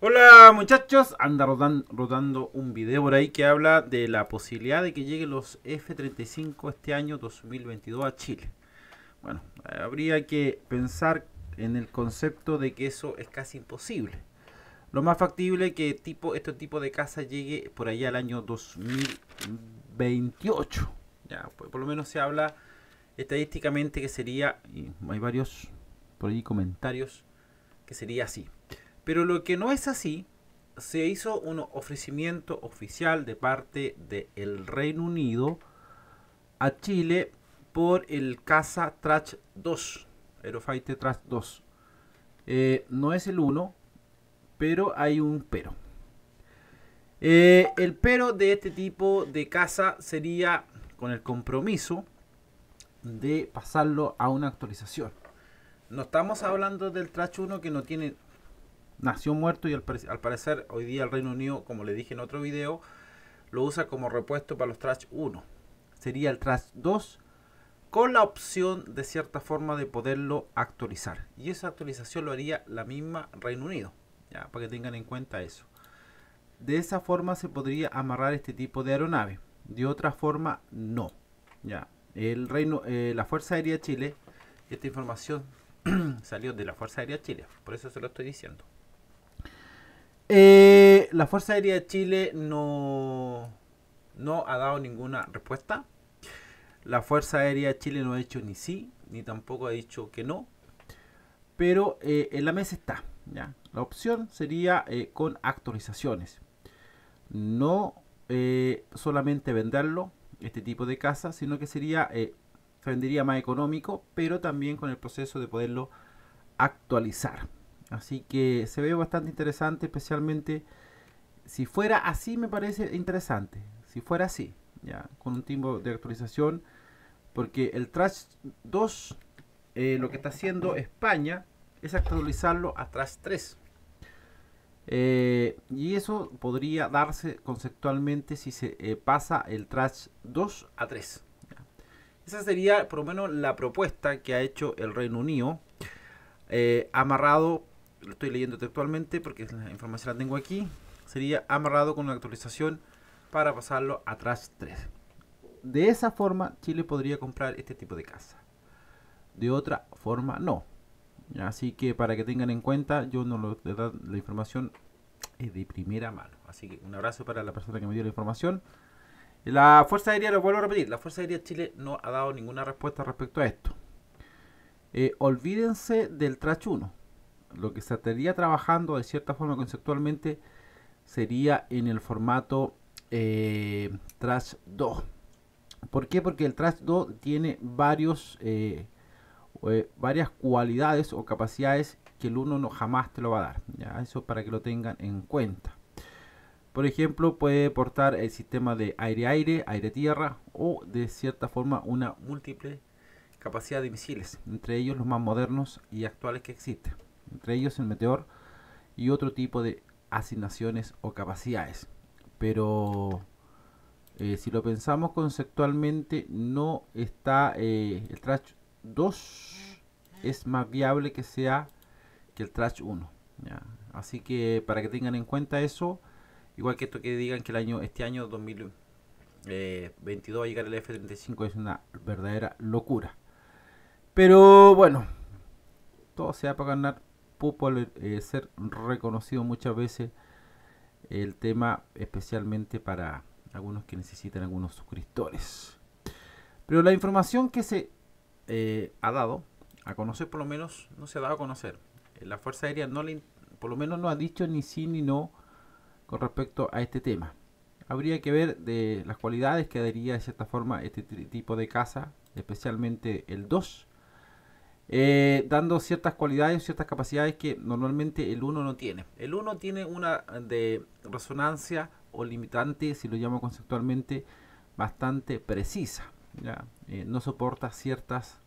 Hola muchachos, anda rodando un video por ahí que habla de la posibilidad de que lleguen los F-35 este año 2022 a Chile. Bueno, habría que pensar en el concepto de que eso es casi imposible. Lo más factible es que tipo, este tipo de casa llegue por ahí al año 2028. Ya, pues, por lo menos se habla estadísticamente que sería, y hay varios por ahí comentarios, que sería así. Pero lo que no es así, se hizo un ofrecimiento oficial de parte del Reino Unido a Chile por el Casa Trash 2, Aerofighter Trash eh, 2. no es el 1, pero hay un pero. Eh, el pero de este tipo de casa sería con el compromiso de pasarlo a una actualización. No estamos hablando del Trash 1 que no tiene nació muerto y al, parecer hoy día el Reino Unido, como le dije en otro video, lo usa como repuesto para los Trash 1. Sería el Trash 2 con la opción de cierta forma de poderlo actualizar. Y esa actualización lo haría la misma Reino Unido, ya, para que tengan en cuenta eso. De esa forma se podría amarrar este tipo de aeronave. De otra forma, no. Ya. El reino, eh, la Fuerza Aérea Chile, esta información salió de la Fuerza Aérea Chile, por eso se lo estoy diciendo. Eh, la Fuerza Aérea de Chile no, no ha dado ninguna respuesta. La Fuerza Aérea de Chile no ha dicho ni sí, ni tampoco ha dicho que no. Pero eh, en la mesa está. ¿ya? La opción sería eh, con actualizaciones. No solamente venderlo, este tipo de casa, sino que sería, se vendería más económico, pero también con el proceso de poderlo actualizar. Así que se ve bastante interesante, especialmente si fuera así me parece interesante. Si fuera así, ya, con un tiempo de actualización. Porque el Trash 2, eh, lo que está haciendo España es actualizarlo a Trash 3. Eh, y eso podría darse conceptualmente si se eh, pasa el Trash 2 a 3. Esa sería por lo menos la propuesta que ha hecho el Reino Unido, amarrado lo estoy leyendo textualmente porque la información la tengo aquí, sería amarrado con una actualización para pasarlo a Trash 3. De esa forma Chile podría comprar este tipo de casa. De otra forma no. Así que para que tengan en cuenta, yo no lo la, la información es de primera mano. Así que un abrazo para la persona que me dio la información. La Fuerza Aérea, lo vuelvo a repetir, la Fuerza Aérea de Chile no ha dado ninguna respuesta respecto a esto. Eh, olvídense del Trash 1 lo que se estaría trabajando de cierta forma conceptualmente sería en el formato eh, Trash 2. ¿Por qué? Porque el Trash 2 tiene varios, eh, eh, varias cualidades o capacidades que el 1 no, jamás te lo va a dar. Eso para que lo tengan en cuenta. Por ejemplo, puede portar el sistema de aire-aire, aire-tierra o de cierta forma una múltiple capacidad de misiles, entre ellos los más modernos y actuales que existen entre ellos el Meteor y otro tipo de asignaciones o capacidades. Pero eh, si lo pensamos conceptualmente, no está eh, el Trash 2 es más viable que sea que el Trash 1. Así que para que tengan en cuenta eso, igual que esto que digan que el año este año 2022 eh, va a llegar el F35 es una verdadera locura. Pero bueno, todo sea para ganar pudo eh, ser reconocido muchas veces el tema, especialmente para algunos que necesitan algunos suscriptores. Pero la información que se eh, ha dado a conocer, por lo menos, no se ha dado a conocer. La Fuerza Aérea no le, por lo menos no ha dicho ni sí ni no con respecto a este tema. Habría que ver de las cualidades que daría de cierta forma este tipo de casa, especialmente el 2 eh, dando ciertas cualidades, ciertas capacidades que normalmente el 1 no tiene. El 1 tiene una de resonancia o limitante, si lo llamo conceptualmente, bastante precisa. Eh, no soporta ciertas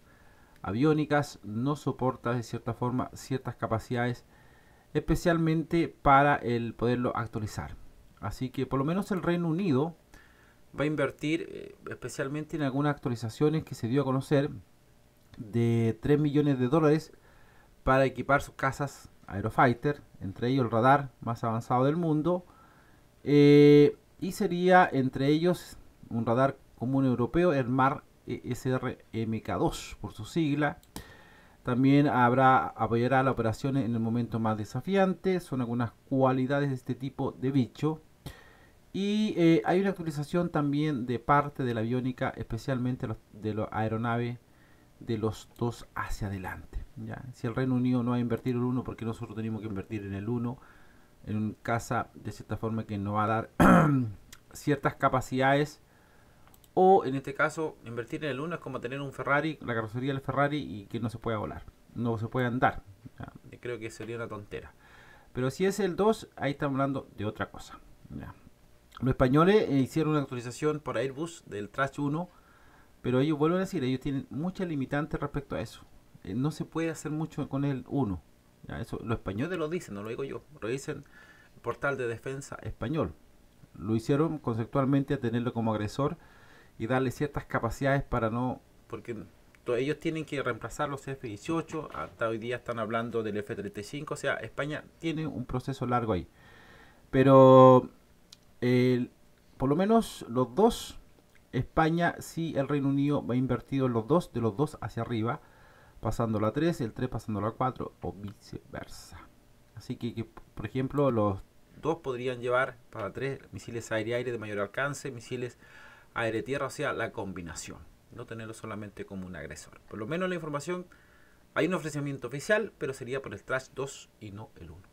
aviónicas, no soporta de cierta forma ciertas capacidades, especialmente para el poderlo actualizar. Así que por lo menos el Reino Unido va a invertir eh, especialmente en algunas actualizaciones que se dio a conocer de 3 millones de dólares para equipar sus casas Aerofighter, entre ellos el radar más avanzado del mundo, eh, y sería entre ellos un radar común europeo, el MAR e SRMK2 por su sigla. También habrá, apoyará la operación en el momento más desafiante. Son algunas cualidades de este tipo de bicho. Y eh, hay una actualización también de parte de la aviónica, especialmente de la aeronave de los dos hacia adelante. ¿ya? Si el Reino Unido no va a invertir el 1, porque nosotros tenemos que invertir en el 1? En un casa de cierta forma que nos va a dar ciertas capacidades. O en este caso, invertir en el 1 es como tener un Ferrari, la carrocería del Ferrari y que no se pueda volar, no se puede andar. Creo que sería una tontera. Pero si es el 2, ahí estamos hablando de otra cosa. Los españoles eh, hicieron una actualización para Airbus del Trash 1 pero ellos, vuelven a decir, ellos tienen muchas limitantes respecto a eso. Eh, no se puede hacer mucho con el 1. Eso, los españoles lo dicen, no lo digo yo. Lo dicen el portal de defensa español. Lo hicieron conceptualmente a tenerlo como agresor y darle ciertas capacidades para no... Porque ellos tienen que reemplazar los F-18, hasta hoy día están hablando del F-35, o sea, España tiene un proceso largo ahí. Pero por lo menos los dos España si el Reino Unido va invertido los dos, de los dos hacia arriba, pasando la 3, el 3 pasando la 4 o viceversa. Así que, por ejemplo, los dos podrían llevar para 3 misiles aire-aire de mayor alcance, misiles aire-tierra, o sea, la combinación, no tenerlo solamente como un agresor. Por lo menos la información, hay un ofrecimiento oficial, pero sería por el Trash 2 y no el 1.